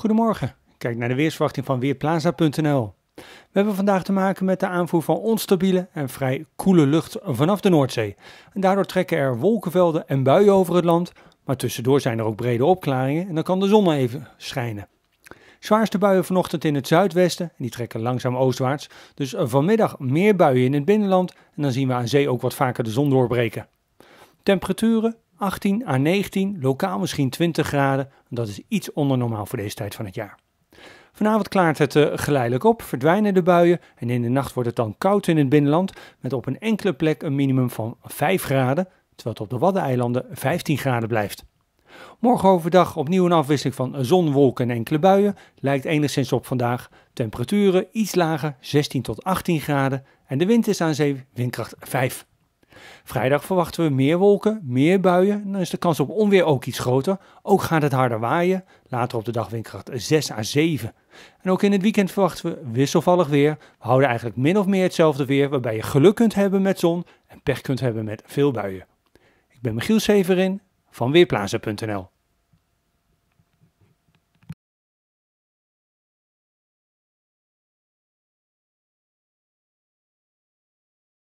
Goedemorgen, kijk naar de weersverwachting van Weerplaza.nl. We hebben vandaag te maken met de aanvoer van onstabiele en vrij koele lucht vanaf de Noordzee. En daardoor trekken er wolkenvelden en buien over het land, maar tussendoor zijn er ook brede opklaringen en dan kan de zon even schijnen. Zwaarste buien vanochtend in het zuidwesten en die trekken langzaam oostwaarts. Dus vanmiddag meer buien in het binnenland en dan zien we aan zee ook wat vaker de zon doorbreken. Temperaturen 18 à 19, lokaal misschien 20 graden. Dat is iets onder normaal voor deze tijd van het jaar. Vanavond klaart het eh, geleidelijk op, verdwijnen de buien en in de nacht wordt het dan koud in het binnenland met op een enkele plek een minimum van 5 graden, terwijl het op de Waddeneilanden 15 graden blijft. Morgen overdag opnieuw een afwisseling van zon, wolken en enkele buien. Lijkt enigszins op vandaag. Temperaturen iets lager, 16 tot 18 graden. En de wind is aan zee windkracht 5. Vrijdag verwachten we meer wolken, meer buien. dan is de kans op onweer ook iets groter. Ook gaat het harder waaien. Later op de dag windkracht 6 à 7. En ook in het weekend verwachten we wisselvallig weer. We houden eigenlijk min of meer hetzelfde weer, waarbij je geluk kunt hebben met zon en pech kunt hebben met veel buien. Ik ben Michiel Severin van Weerplaza.nl.